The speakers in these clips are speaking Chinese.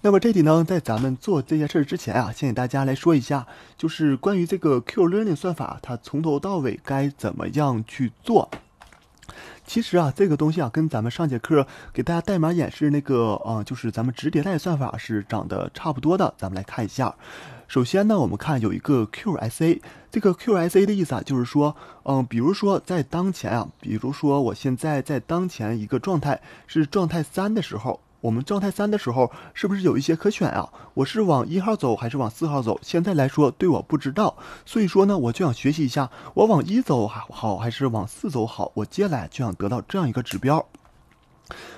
那么这里呢，在咱们做这件事之前啊，先给大家来说一下，就是关于这个 Q learning 算法，它从头到尾该怎么样去做。其实啊，这个东西啊，跟咱们上节课给大家代码演示那个，嗯，就是咱们直迭代算法是长得差不多的。咱们来看一下。首先呢，我们看有一个 QSA，这个 QSA 的意思啊，就是说，嗯，比如说在当前啊，比如说我现在在当前一个状态是状态三的时候。我们状态三的时候，是不是有一些可选啊？我是往一号走还是往四号走？现在来说，对我不知道，所以说呢，我就想学习一下，我往一走好还是往四走好？我接下来就想得到这样一个指标，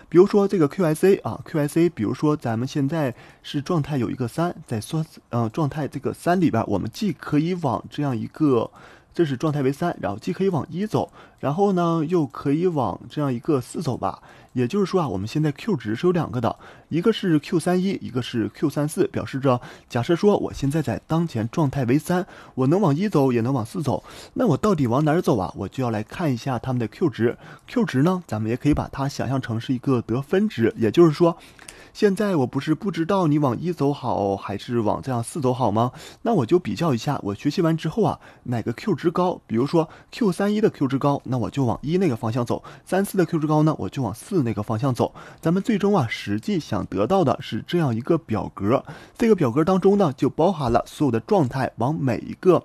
比如说这个 QIC 啊，QIC，比如说咱们现在是状态有一个三，在算，嗯，状态这个三里边，我们既可以往这样一个。这是状态为三，然后既可以往一走，然后呢又可以往这样一个四走吧。也就是说啊，我们现在 Q 值是有两个的，一个是 Q 三一，一个是 Q 三四，表示着假设说我现在在当前状态为三，我能往一走也能往四走，那我到底往哪儿走啊？我就要来看一下它们的 Q 值。Q 值呢，咱们也可以把它想象成是一个得分值，也就是说。现在我不是不知道你往一走好还是往这样四走好吗？那我就比较一下，我学习完之后啊，哪个 Q 值高？比如说 Q 三一的 Q 值高，那我就往一那个方向走；三四的 Q 值高呢，我就往四那个方向走。咱们最终啊，实际想得到的是这样一个表格，这个表格当中呢，就包含了所有的状态往每一个。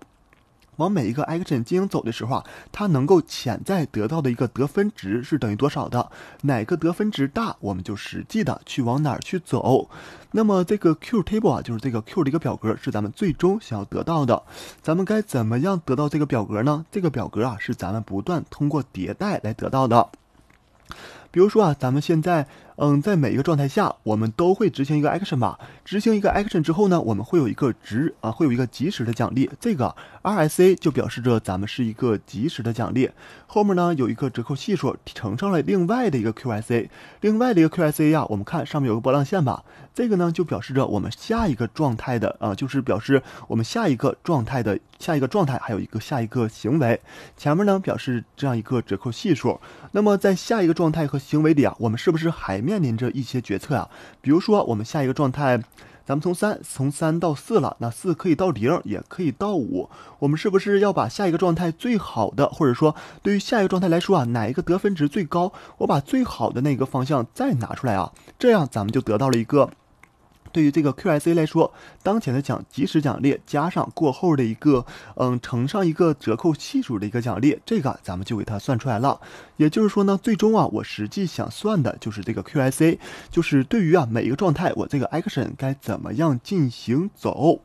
往每一个 action 进行走的时候啊，它能够潜在得到的一个得分值是等于多少的？哪个得分值大，我们就实际的去往哪儿去走。那么这个 Q table 啊，就是这个 Q 的一个表格，是咱们最终想要得到的。咱们该怎么样得到这个表格呢？这个表格啊，是咱们不断通过迭代来得到的。比如说啊，咱们现在，嗯，在每一个状态下，我们都会执行一个 action 吧。执行一个 action 之后呢，我们会有一个值啊，会有一个及时的奖励。这个 R S A 就表示着咱们是一个及时的奖励。后面呢有一个折扣系数乘上了另外的一个 Q S A，另外的一个 Q S A 啊，我们看上面有个波浪线吧。这个呢就表示着我们下一个状态的啊，就是表示我们下一个状态的下一个状态还有一个下一个行为。前面呢表示这样一个折扣系数。那么在下一个状态和行为里啊，我们是不是还面临着一些决策啊？比如说，我们下一个状态，咱们从三从三到四了，那四可以到零，也可以到五。我们是不是要把下一个状态最好的，或者说对于下一个状态来说啊，哪一个得分值最高？我把最好的那个方向再拿出来啊，这样咱们就得到了一个。对于这个 QIC 来说，当前的奖即时奖励加上过后的一个，嗯，乘上一个折扣系数的一个奖励，这个咱们就给它算出来了。也就是说呢，最终啊，我实际想算的就是这个 QIC，就是对于啊每一个状态，我这个 action 该怎么样进行走。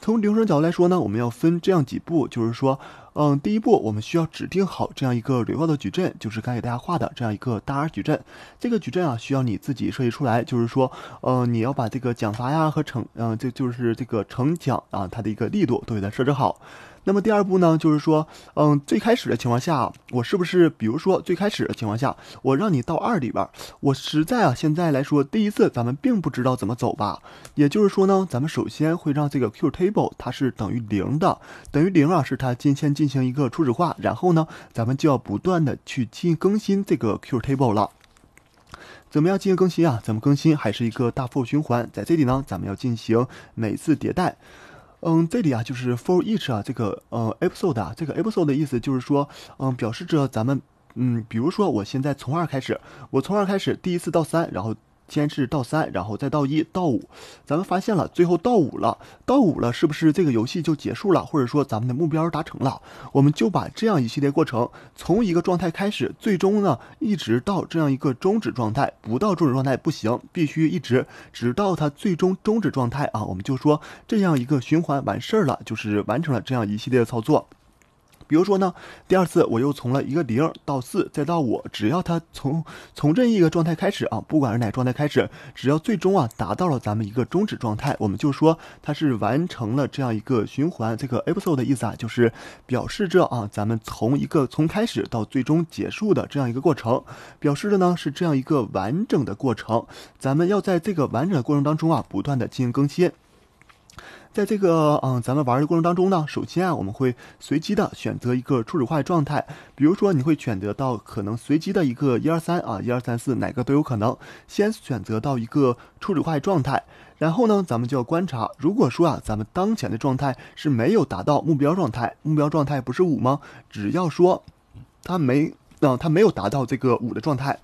从流程角度来说呢，我们要分这样几步，就是说，嗯，第一步，我们需要指定好这样一个 a 报的矩阵，就是刚给大家画的这样一个大 R 矩阵。这个矩阵啊，需要你自己设计出来，就是说，嗯，你要把这个奖罚呀和惩，嗯，就就是这个惩奖啊，它的一个力度都给它设置好。那么第二步呢，就是说，嗯，最开始的情况下，我是不是，比如说最开始的情况下，我让你到二里边，我实在啊，现在来说第一次咱们并不知道怎么走吧，也就是说呢，咱们首先会让这个 Q table 它是等于零的，等于零啊，是它今天进行一个初始化，然后呢，咱们就要不断的去进更新这个 Q table 了。怎么样进行更新啊？咱们更新还是一个大副循环，在这里呢，咱们要进行每次迭代。嗯，这里啊，就是 for each 啊，这个呃 p i s o d e 啊，这个 e p i s o d e 的意思就是说，嗯，表示着咱们，嗯，比如说我现在从二开始，我从二开始，第一次到三，然后。坚持到三，然后再到一到五，咱们发现了最后到五了，到五了，是不是这个游戏就结束了？或者说咱们的目标达成了？我们就把这样一系列过程，从一个状态开始，最终呢一直到这样一个终止状态，不到终止状态不行，必须一直直到它最终终止状态啊！我们就说这样一个循环完事儿了，就是完成了这样一系列的操作。比如说呢，第二次我又从了一个零到四再到五，只要它从从任意一个状态开始啊，不管是哪状态开始，只要最终啊达到了咱们一个终止状态，我们就说它是完成了这样一个循环。这个 a i s o d e 的意思啊，就是表示着啊，咱们从一个从开始到最终结束的这样一个过程，表示的呢是这样一个完整的过程。咱们要在这个完整的过程当中啊，不断的进行更新。在这个嗯，咱们玩的过程当中呢，首先啊，我们会随机的选择一个初始化的状态，比如说你会选择到可能随机的一个一二三啊一二三四哪个都有可能，先选择到一个初始化的状态，然后呢，咱们就要观察，如果说啊，咱们当前的状态是没有达到目标状态，目标状态不是五吗？只要说他没，嗯，他没有达到这个五的状态。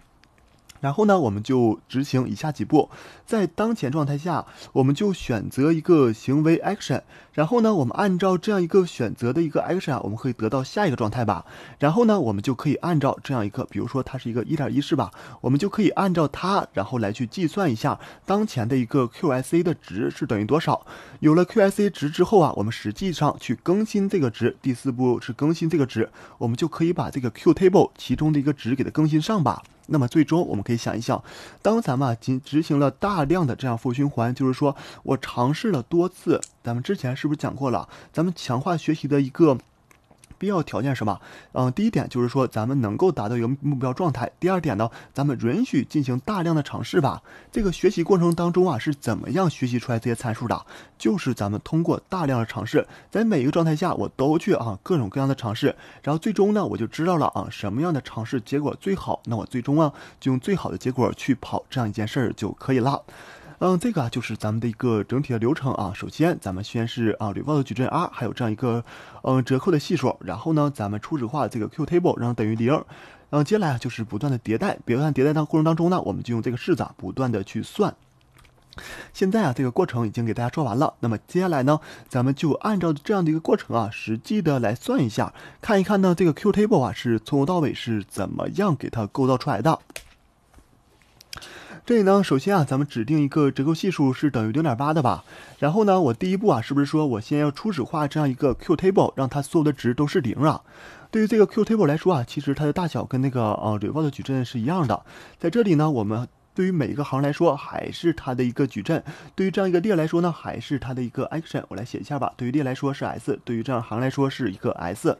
然后呢，我们就执行以下几步，在当前状态下，我们就选择一个行为 action，然后呢，我们按照这样一个选择的一个 action，我们可以得到下一个状态吧。然后呢，我们就可以按照这样一个，比如说它是一个一点一式吧，我们就可以按照它，然后来去计算一下当前的一个 QSA 的值是等于多少。有了 QSA 值之后啊，我们实际上去更新这个值。第四步是更新这个值，我们就可以把这个 Q table 其中的一个值给它更新上吧。那么最终我们可以想一想，当咱们啊仅执行了大量的这样负循环，就是说我尝试了多次，咱们之前是不是讲过了？咱们强化学习的一个。必要条件是什么？嗯，第一点就是说咱们能够达到一个目标状态。第二点呢，咱们允许进行大量的尝试吧。这个学习过程当中啊，是怎么样学习出来这些参数的？就是咱们通过大量的尝试，在每一个状态下我都去啊各种各样的尝试，然后最终呢我就知道了啊什么样的尝试结果最好。那我最终啊就用最好的结果去跑这样一件事儿就可以了。嗯，这个啊就是咱们的一个整体的流程啊。首先，咱们先是啊，回报的矩阵 R，还有这样一个嗯折扣的系数。然后呢，咱们初始化这个 Q table，然后等于零。然后接下来啊，就是不断的迭代。不断迭代的过程当中呢，我们就用这个式子啊不断的去算。现在啊，这个过程已经给大家说完了。那么接下来呢，咱们就按照这样的一个过程啊，实际的来算一下，看一看呢，这个 Q table 啊是从头到尾是怎么样给它构造出来的。这里呢，首先啊，咱们指定一个折扣系数是等于零点八的吧。然后呢，我第一步啊，是不是说我先要初始化这样一个 Q table，让它所有的值都是零啊？对于这个 Q table 来说啊，其实它的大小跟那个呃 r e v o l 的矩阵是一样的。在这里呢，我们。对于每一个行来说，还是它的一个矩阵；对于这样一个列来说呢，还是它的一个 action。我来写一下吧。对于列来说是 s，对于这样行来说是一个 s。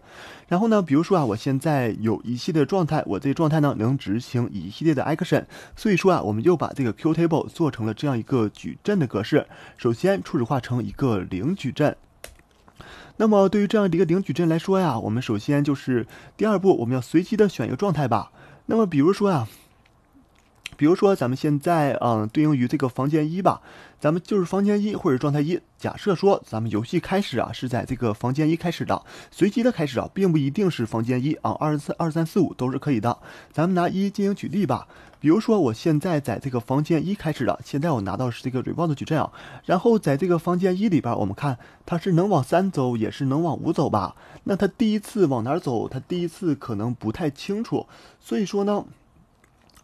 然后呢，比如说啊，我现在有一系列状态，我这个状态呢能执行一系列的 action。所以说啊，我们就把这个 q table 做成了这样一个矩阵的格式。首先初始化成一个零矩阵。那么对于这样的一个零矩阵来说呀，我们首先就是第二步，我们要随机的选一个状态吧。那么比如说啊。比如说，咱们现在嗯对应于这个房间一吧，咱们就是房间一或者状态一。假设说，咱们游戏开始啊，是在这个房间一开始的，随机的开始啊，并不一定是房间一啊，二四二三四五都是可以的。咱们拿一进行举例吧。比如说，我现在在这个房间一开始的，现在我拿到是这个 r e b o l d 矩阵啊，然后在这个房间一里边，我们看它是能往三走，也是能往五走吧？那它第一次往哪走？它第一次可能不太清楚，所以说呢。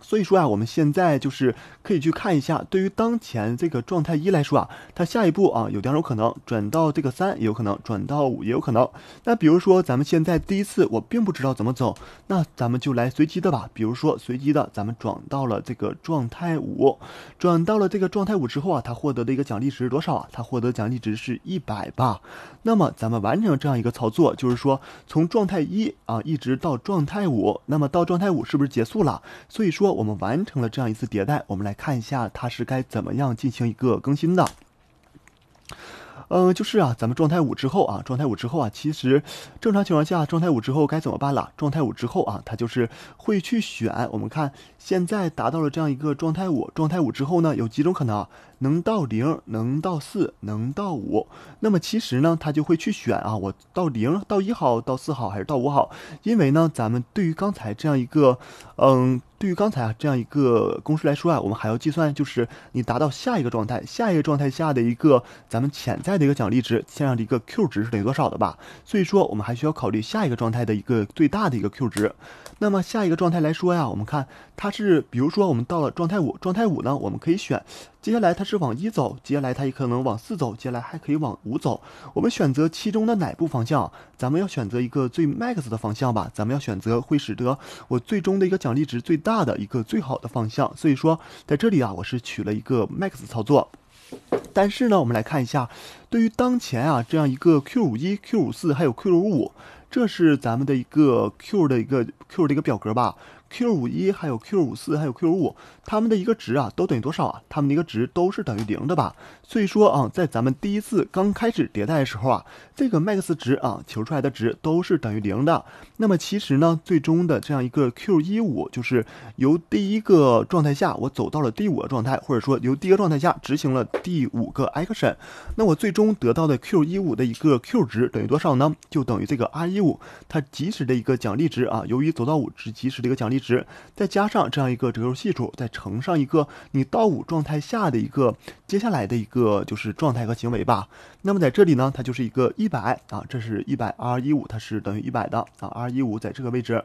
所以说啊，我们现在就是可以去看一下，对于当前这个状态一来说啊，它下一步啊有两种可能，转到这个三也有可能，转到五也有可能。那比如说，咱们现在第一次我并不知道怎么走，那咱们就来随机的吧。比如说，随机的，咱们转到了这个状态五，转到了这个状态五之后啊，它获得的一个奖励值是多少啊？它获得奖励值是一百吧。那么咱们完成这样一个操作，就是说从状态一啊一直到状态五，那么到状态五是不是结束了？所以说。我们完成了这样一次迭代，我们来看一下它是该怎么样进行一个更新的。嗯，就是啊，咱们状态五之后啊，状态五之后啊，其实正常情况下状态五之后该怎么办了？状态五之后啊，它就是会去选。我们看现在达到了这样一个状态五，状态五之后呢，有几种可能。能到零，能到四，能到五。那么其实呢，它就会去选啊，我到零、到一好，到四好，还是到五好？因为呢，咱们对于刚才这样一个，嗯，对于刚才啊这样一个公式来说啊，我们还要计算，就是你达到下一个状态，下一个状态下的一个咱们潜在的一个奖励值，这样的一个 Q 值是等于多少的吧？所以说，我们还需要考虑下一个状态的一个最大的一个 Q 值。那么下一个状态来说呀，我们看它是，比如说我们到了状态五，状态五呢，我们可以选。接下来它是往一走，接下来它也可能往四走，接下来还可以往五走。我们选择其中的哪步方向？咱们要选择一个最 max 的方向吧。咱们要选择会使得我最终的一个奖励值最大的一个最好的方向。所以说，在这里啊，我是取了一个 max 操作。但是呢，我们来看一下，对于当前啊这样一个 q 五一、q 五四还有 q 五五，这是咱们的一个 q 的一个 q 的一个表格吧。Q 五一还有 Q 五四还有 Q 五，他们的一个值啊，都等于多少啊？他们的一个值都是等于零的吧？所以说啊，在咱们第一次刚开始迭代的时候啊，这个 max 值啊，求出来的值都是等于零的。那么其实呢，最终的这样一个 Q 一五就是由第一个状态下我走到了第五个状态，或者说由第一个状态下执行了第五个 action，那我最终得到的 Q 一五的一个 Q 值等于多少呢？就等于这个 R 一五，它即时的一个奖励值啊，由于走到五，只即时的一个奖励。值再加上这样一个折旧系数，再乘上一个你到五状态下的一个接下来的一个就是状态和行为吧。那么在这里呢，它就是一个一百啊，这是一百 r 一五，它是等于一百的啊，r 一五在这个位置。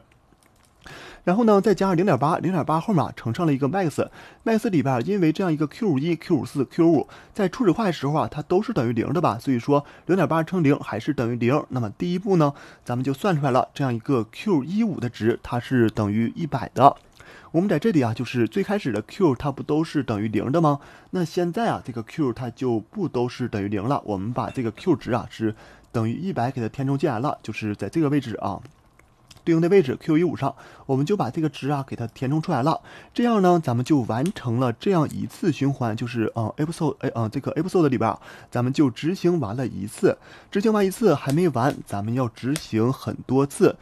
然后呢，再加上零点八，零点八后面乘上了一个 max，max 里边因为这样一个 q 一、q 五、四、q 五在初始化的时候啊，它都是等于零的吧，所以说零点八乘零还是等于零。那么第一步呢，咱们就算出来了这样一个 q 一五的值，它是等于一百的。我们在这里啊，就是最开始的 q 它不都是等于零的吗？那现在啊，这个 q 它就不都是等于零了。我们把这个 q 值啊是等于一百给它填充进来了，就是在这个位置啊。对应的位置 Q 一五上，我们就把这个值啊给它填充出来了。这样呢，咱们就完成了这样一次循环，就是嗯 a i s o e 呃嗯这个 a i s o d 的里边咱们就执行完了一次。执行完一次还没完，咱们要执行很多次。